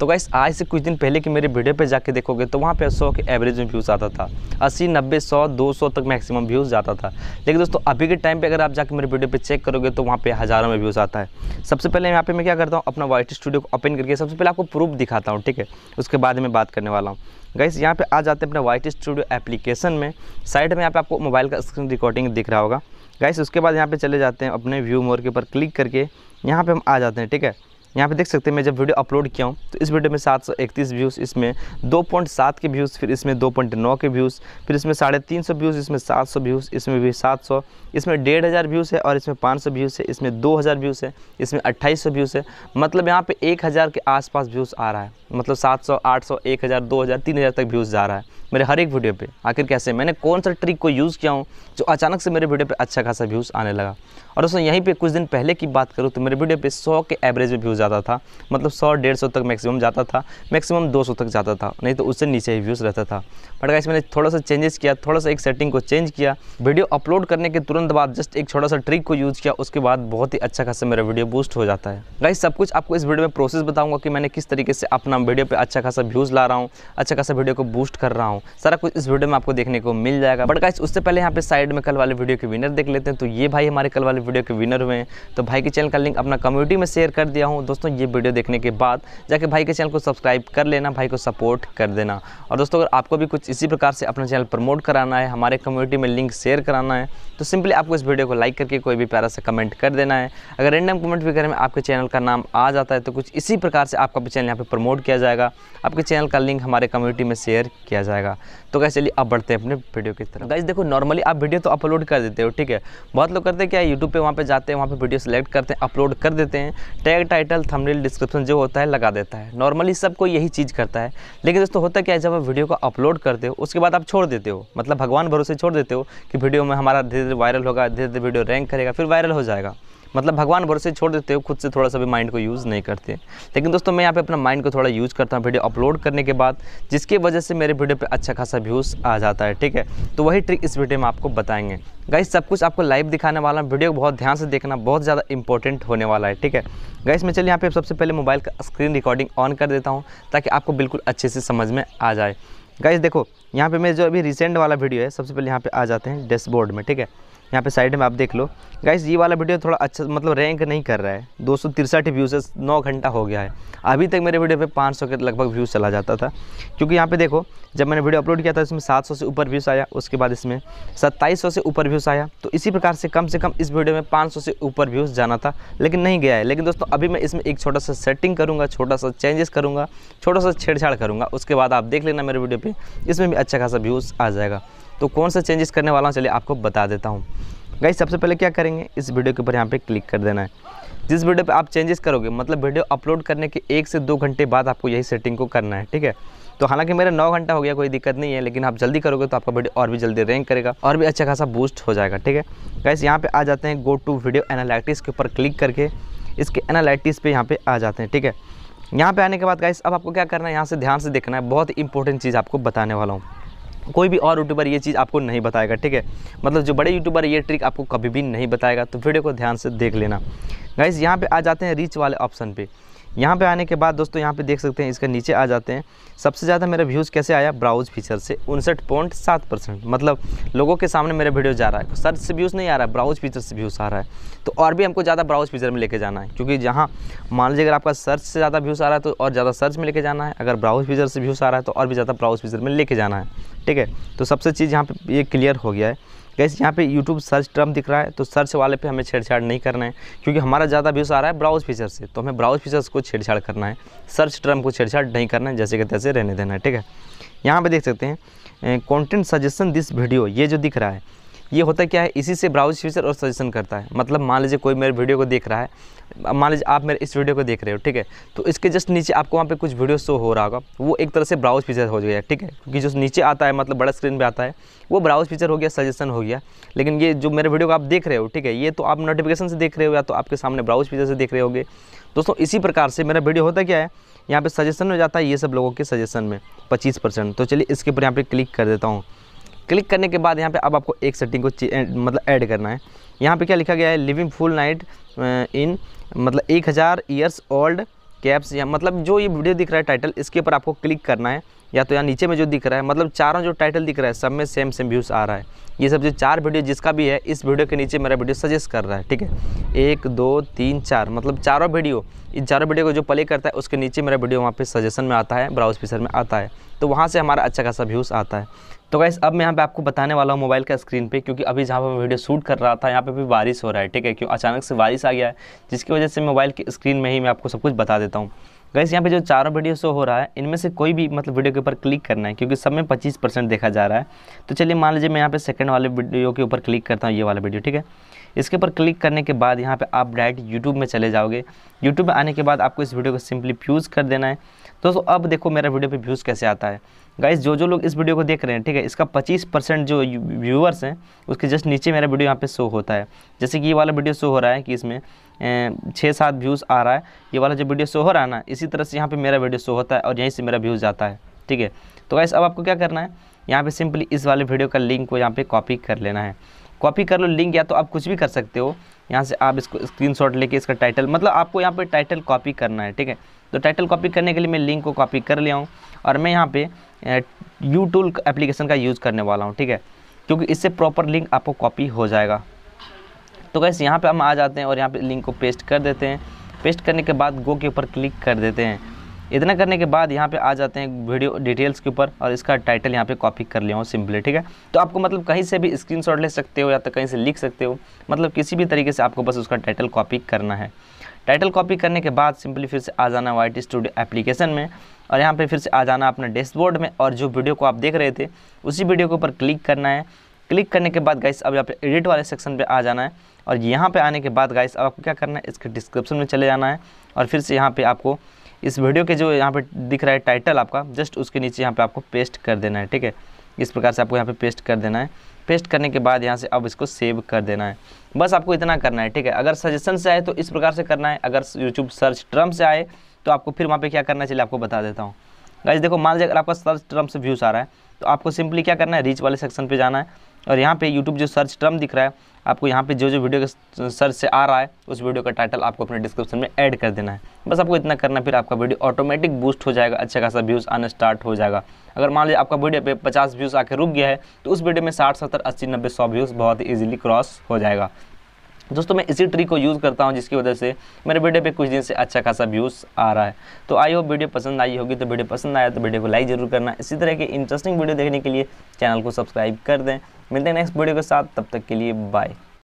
तो गाइस आज से कुछ दिन पहले की मेरे वीडियो पे जाके देखोगे तो वहाँ पे 100 के एवरेज में व्यूज़ आता था 80 90 100 200 तक मैक्सिमम व्यूज़ जाता था लेकिन दोस्तों अभी के टाइम पे अगर आप जाके मेरे वीडियो पे चेक करोगे तो वहाँ पे हज़ारों में व्यूज़ आता है सबसे पहले यहाँ पर मैं क्या करता हूँ अपना वाइट स्टूडियो को ओपन करके सबसे पहले आपको प्रूफ दिखाता हूँ ठीक है उसके बाद में बात करने वाला हूँ गाइस यहाँ पर आ जाते हैं अपने वाइट स्टूडियो एप्लीकेशन में साइड में यहाँ पर आपको मोबाइल का स्क्रीन रिकॉर्डिंग दिख रहा होगा गाइस उसके बाद यहाँ पर चले जाते हैं अपने व्यू मोर के ऊपर क्लिक करके यहाँ पर हम आ जाते हैं ठीक है यहाँ पे देख सकते हैं मैं जब वीडियो अपलोड किया हूँ तो इस वीडियो में सात सौ इकतीस व्यूज़ इसमें दो पॉइंट सात के व्यूज़ फिर इसमें दो पॉइंट नौ के व्यूज़ फिर इसमें साढ़े तीन सौ व्यूज़ इसमें सात सौ व्यूज़ इसमें भी सात सौ इसमें डेढ़ हज़ार व्यूज़ है और इसमें पाँच सौ व्यूज़ है इसमें दो हज़ार व्यूज़ है इसमें अट्ठाईस सौ व्यूज़ है मतलब यहाँ पर एक हज़ार के आसपास व्यूज़ आ रहा है मतलब सात सौ आठ सौ एक हज़ार दो हज़ार तीन हज़ार तक व्यूज़ जा रहा है मेरे हर एक वीडियो पे आखिर कैसे मैंने कौन सा ट्रिक को यूज़ किया हूँ जो अचानक से मेरे वीडियो पे अच्छा खासा व्यूज़ आने लगा और दोस्तों यहीं पे कुछ दिन पहले की बात करूँ तो मेरे वीडियो पे 100 के एवरेज में व्यूज़ जाता था मतलब 100 डेढ़ सौ तक मैक्सिमम जाता था मैक्सिमम 200 तक जाता था नहीं तो उससे नीचे ही व्यूज़ रहता था बट गाइस मैंने थोड़ा सा चेंजेस किया थोड़ा सा एक सेटिंग को चेंज किया वीडियो अपलोड करने के तुरंत बाद जस्ट एक छोटा सा ट्रिक को यूज़ किया उसके बाद बहुत ही अच्छा खासा मेरा वीडियो बूस्ट हो जाता है गाइस सब कुछ आपको इस वीडियो में प्रोसेस बताऊँगा कि मैंने किस तरीके से अपना वीडियो पर अच्छा खासा व्यूज़ ला रहा हूँ अच्छा खासा वीडियो को बूस्ट कर रहा हूँ हूँ सारा कुछ इस वीडियो में आपको देखने को मिल जाएगा बट गाइस उससे पहले यहाँ पे साइड में कल वाले वीडियो के विनर देख लेते हैं तो ये भाई हमारे कल वाले वीडियो के विनर हुए हैं तो भाई के चैनल का लिंक अपना कम्युनिटी में शेयर कर दिया हूँ दोस्तों ये वीडियो देखने के बाद जाके भाई के चैनल को सब्सक्राइब कर लेना भाई को सपोर्ट कर देना और दोस्तों अगर आपको भी कुछ इसी प्रकार से अपना चैनल प्रमोट कराना है हमारे कम्युनिटी में लिंक शेयर कराना है तो सिंपली आपको इस वीडियो को लाइक करके कोई भी प्यारा से कमेंट कर देना है अगर रेंडम कमेंट भी करें आपके चैनल का नाम आ जाता है तो कुछ इसी प्रकार से आपका भी चैनल यहाँ पर प्रमोट किया जाएगा आपके चैनल का लिंक हमारे कम्युनिटी में शेयर किया जाएगा रहेगा तो क्या चलिए आप बढ़ते हैं अपने वीडियो की तरफ गाइज देखो नॉर्मली आप वीडियो तो अपलोड कर देते हो ठीक है बहुत लोग करते हैं क्या यूट्यूब पर वहाँ पर जाते हैं वहाँ पर वीडियो सेलेक्ट करते हैं अपलोड कर देते हैं टैग टाइटल थमरील डिस्क्रिप्शन जो होता है लगा देता है नॉर्मली सबको यही चीज़ करता है लेकिन दोस्तों होता क्या है जब आप वीडियो को अपलोड करते हो उसके बाद आप छोड़ देते हो मतलब भगवान भरोसे छोड़ देते हो कि वीडियो में हमारा धीरे धीरे वायरल होगा धीरे धीरे वीडियो रैंक करेगा फिर वायरल हो जाएगा मतलब भगवान भरोसे छोड़ देते हो खुद से थोड़ा सा भी माइंड को यूज़ नहीं करते लेकिन दोस्तों मैं यहाँ पे अपना माइंड को थोड़ा यूज़ करता हूँ वीडियो अपलोड करने के बाद जिसकी वजह से मेरे वीडियो पर अच्छा खासा व्यूज़ आ जाता है ठीक है तो वही ट्रिक इस वीडियो में आपको बताएंगे गाइस सब कुछ आपको लाइव दिखाने वाला वीडियो को बहुत ध्यान से देखना बहुत ज़्यादा इंपॉर्टेंट होने वाला है ठीक है गाइस मैं चलिए यहाँ पे सबसे पहले मोबाइल का स्क्रीन रिकॉर्डिंग ऑन कर देता हूँ ताकि आपको बिल्कुल अच्छे से समझ में आ जाए गाइस देखो यहाँ पे मैं जो अभी रिसेंट वाला वीडियो है सबसे पहले यहाँ पे आ जाते हैं डैशबोर्ड में ठीक है यहाँ पे साइड में आप देख लो गाइस ये वाला वीडियो थोड़ा अच्छा मतलब रैंक नहीं कर रहा है दो सौ तिरसठ व्यूज़ नौ घंटा हो गया है अभी तक मेरे वीडियो पे 500 के लगभग व्यूज़ चला जाता था क्योंकि यहाँ पे देखो जब मैंने वीडियो अपलोड किया था इसमें 700 से ऊपर व्यूज़ आया उसके बाद इसमें 2700 से ऊपर व्यूज़ आया तो इसी प्रकार से कम से कम इस वीडियो में पाँच से ऊपर व्यूज़ जाना था लेकिन नहीं गया है लेकिन दोस्तों अभी मैं इसमें एक छोटा सा सेटिंग करूँगा छोटा सा चेंजेस करूँगा छोटा सा छेड़छाड़ करूँगा उसके बाद आप देख लेना मेरे वीडियो पर इसमें भी अच्छा खासा व्यूज़ आ जाएगा तो कौन सा चेंजेस करने वाला हूँ चलिए आपको बता देता हूँ गाइस सबसे पहले क्या करेंगे इस वीडियो के ऊपर यहाँ पे क्लिक कर देना है जिस वीडियो पे आप चेंजेस करोगे मतलब वीडियो अपलोड करने के एक से दो घंटे बाद आपको यही सेटिंग को करना है ठीक है तो हालांकि मेरा नौ घंटा हो गया कोई दिक्कत नहीं है लेकिन आप जल्दी करोगे तो आपका वीडियो और भी जल्दी रैंक करेगा और भी अच्छा खासा बूस्ट हो जाएगा ठीक है गाइस यहाँ पर आ जाते हैं गो टू वीडियो एनालिटिक्स के ऊपर क्लिक करके इसके एनालिटिक्स पर यहाँ पर आ जाते हैं ठीक है यहाँ पर आने के बाद गाइस अब आपको क्या करना है यहाँ से ध्यान से देखना है बहुत इंपॉर्टेंट चीज़ आपको बताने वाला हूँ कोई भी और यूट्यूबर ये चीज़ आपको नहीं बताएगा ठीक है मतलब जो बड़े यूट्यूबर ये ट्रिक आपको कभी भी नहीं बताएगा तो वीडियो को ध्यान से देख लेना गाइज यहाँ पे आ जाते हैं रीच वाले ऑप्शन पे यहाँ पे आने के बाद दोस्तों यहाँ पे देख सकते हैं इसका नीचे आ जाते हैं सबसे ज़्यादा मेरा व्यूज़ कैसे आया ब्राउज फीचर से उनसठ पॉइंट सात परसेंट मतलब लोगों के सामने मेरा वीडियो जा रहा है सर्च से व्यूज़ नहीं आ रहा है ब्राउज फीचर से व्यूज़ आ रहा है तो और भी हमको ज़्यादा ब्राउज फीचर में लेके जाना है क्योंकि जहाँ मान लीजिए अगर आपका सर्च से ज़्यादा व्यूज़ आ रहा है तो और ज़्यादा सर्च में लेके जाना है अगर ब्राउज फीचर से व्यूज़ आ रहा है तो और भी ज़्यादा ब्राउज फीचर में लेके जाना है ठीक है तो सबसे चीज़ यहाँ पर ये क्लियर हो गया है कैसे यहाँ पे यूट्यूब सर्च टर्म दिख रहा है तो सर्च वाले पे हमें छेड़छाड़ नहीं करना है क्योंकि हमारा ज़्यादा व्यूज़ आ रहा है ब्राउज फीचर से तो हमें ब्राउज फीचर्स को छेड़छाड़ करना है सर्च टर्म को छेड़छाड़ नहीं करना है जैसे कि तैसे रहने देना है ठीक है यहाँ पर देख सकते हैं कॉन्टेंट सजेशन दिस वीडियो ये जो दिख रहा है ये होता क्या है इसी से ब्राउज फीचर और सजेशन करता है मतलब मान लीजिए कोई मेरे वीडियो को देख रहा है मान लीजिए आप मेरे इस वीडियो को देख रहे हो ठीक है तो इसके जस्ट नीचे आपको वहाँ पे कुछ वीडियो शो हो रहा होगा वो एक तरह से ब्राउज फीचर हो गया ठीक है क्योंकि जो नीचे आता है मतलब बड़ा स्क्रीन पर आता है वो ब्राउज फीचर हो गया सजेशन हो गया लेकिन ये जो मेरे वीडियो को आप देख रहे हो ठीक है ये तो आप नोटिफिकेशन से देख रहे हो या तो आपके सामने ब्राउज फीचर से देख रहे होगे दोस्तों इसी प्रकार से मेरा वीडियो होता क्या है यहाँ पर सजेशन हो जाता है ये सब लोगों के सजेशन में पच्चीस तो चलिए इसके ऊपर यहाँ पर क्लिक कर देता हूँ क्लिक करने के बाद यहाँ पे अब आपको एक सेटिंग को मतलब ऐड करना है यहाँ पे क्या लिखा गया है लिविंग फुल नाइट इन मतलब एक हज़ार ईयर्स ओल्ड कैप्स या मतलब जो ये वीडियो दिख रहा है टाइटल इसके ऊपर आपको क्लिक करना है या तो यहाँ नीचे में जो दिख रहा है मतलब चारों जो टाइटल दिख रहा है सब में सेम सेम व्यूज़ आ रहा है ये सब जो चार वीडियो जिसका भी है इस वीडियो के नीचे मेरा वीडियो सजेस्ट कर रहा है ठीक है एक दो तीन चार मतलब चारों वीडियो इन चारों वीडियो को जो प्ले करता है उसके नीचे मेरा वीडियो वहाँ पे सजेशन में आता है ब्राउज फीसर में आता है तो वहाँ से हमारा अच्छा खासा व्यूज़ आता है तो गैस अब मैं यहाँ पे आपको बताने वाला हूँ मोबाइल का स्क्रीन पे क्योंकि अभी जहाँ पे मैं वीडियो शूट कर रहा था यहाँ पे भी बारिश हो रहा है ठीक है क्यों अचानक से बारिश आ गया है जिसकी वजह से मोबाइल की स्क्रीन में ही मैं आपको सब कुछ बता देता हूँ गैस यहाँ पे जो चारों वीडियो शो हो रहा है इनमें से कोई भी मतलब वीडियो के ऊपर क्लिक करना है क्योंकि सब में पच्चीस परसेंट देखा जा रहा है तो चलिए मान लीजिए मैं यहाँ पे सेकंड वाले वीडियो के ऊपर क्लिक करता हूँ ये वाला वीडियो ठीक है इसके ऊपर क्लिक करने के बाद यहाँ पे आप डायरेक्ट यूट्यूब में चले जाओगे यूट्यूब में आने के बाद आपको इस वीडियो को सिंपली व्यूज़ कर देना है दोस्तों अब देखो मेरा वीडियो पे व्यूज़ कैसे आता है गाइज जो जो लोग इस वीडियो को देख रहे हैं ठीक है इसका 25 परसेंट जो व्यूअर्स हैं उसके जस्ट नीचे मेरा वीडियो यहाँ पे शो होता है जैसे कि ये वाला वीडियो शो हो रहा है कि इसमें छः सात व्यूज़ आ रहा है ये वाला जो वीडियो शो हो रहा है ना इसी तरह से यहाँ पर मेरा वीडियो शो होता है और यहीं से मेरा व्यूज़ आता है ठीक है तो गाइस अब आपको क्या करना है यहाँ पर सिंपली इस वाले वीडियो का लिंक को यहाँ पर कॉपी कर लेना है कॉपी कर लो लिंक या तो आप कुछ भी कर सकते हो यहाँ से आप इसको स्क्रीनशॉट लेके इसका टाइटल मतलब आपको यहाँ पे टाइटल कॉपी करना है ठीक है तो टाइटल कॉपी करने के लिए मैं लिंक को कॉपी कर लिया हूँ और मैं यहाँ पे यू टूल एप्लीकेशन का यूज़ करने वाला हूँ ठीक है क्योंकि इससे प्रॉपर लिंक आपको कॉपी हो जाएगा तो कैसे यहाँ पर हम आ जाते हैं और यहाँ पर लिंक को पेस्ट कर देते हैं पेस्ट करने के बाद गो के ऊपर क्लिक कर देते हैं इतना करने के बाद यहाँ पे आ जाते हैं वीडियो डिटेल्स के ऊपर और इसका टाइटल यहाँ पे कॉपी कर लिया हूँ सिंपली ठीक है तो आपको मतलब कहीं से भी स्क्रीनशॉट ले सकते हो या तो कहीं से लिख सकते हो मतलब किसी भी तरीके से आपको बस उसका टाइटल कॉपी करना है टाइटल कॉपी करने के बाद सिंपली फिर से आ जाना वाइट टी स्टूडियो एप्लीकेशन में और यहाँ पर फिर से आ जाना अपने डैशबोर्ड में और जो वीडियो को आप देख रहे थे उसी वीडियो के ऊपर क्लिक करना है क्लिक करने के बाद गाइस अब यहाँ पे एडिट वाले सेक्शन पे आ जाना है और यहाँ पे आने के बाद गाइस अब आपको क्या करना है इसके डिस्क्रिप्शन में चले जाना है और फिर से यहाँ पे आपको इस वीडियो के जो यहाँ पे दिख रहा है टाइटल आपका जस्ट उसके नीचे यहाँ पे आपको पेस्ट कर देना है ठीक है इस प्रकार से आपको यहाँ पे पेस्ट कर देना है पेस्ट करने के बाद यहाँ से अब इसको सेव कर देना है बस आपको इतना करना है ठीक है अगर सजेशन से आए तो इस प्रकार से करना है अगर यूट्यूब सर्च टर्म से आए तो आपको फिर वहाँ पर क्या करना चाहिए आपको बता देता हूँ गाइज देखो मान लीजिए अगर आपका सर्च टर्म से व्यूज़ आ रहा है तो आपको सिंपली क्या करना है रीच वाले सेक्शन पर जाना है और यहाँ पे यूट्यूब जो सर्च टर्म दिख रहा है आपको यहाँ पे जो जो वीडियो का सर्च से आ रहा है उस वीडियो का टाइटल आपको अपने डिस्क्रिप्शन में ऐड कर देना है बस आपको इतना करना फिर आपका वीडियो ऑटोमेटिक बूस्ट हो जाएगा अच्छा खासा व्यूज़ आना स्टार्ट हो जाएगा अगर मान लीजिए आपका वीडियो पे 50 व्यूज़ आके रुक गया है तो उस वीडियो में साठ सत्तर अस्सी नब्बे सौ व्यूज़ बहुत ही ईजिली क्रॉस हो जाएगा दोस्तों मैं इसी ट्रिक को यूज़ करता हूँ जिसकी वजह से मेरे वीडियो पे कुछ दिन से अच्छा खासा व्यूज़ आ रहा है तो आई होप वीडियो पसंद आई होगी तो वीडियो पसंद आया तो वीडियो को लाइक जरूर करना इसी तरह के इंटरेस्टिंग वीडियो देखने के लिए चैनल को सब्सक्राइब कर दें मिलते हैं नेक्स्ट वीडियो के साथ तब तक के लिए बाय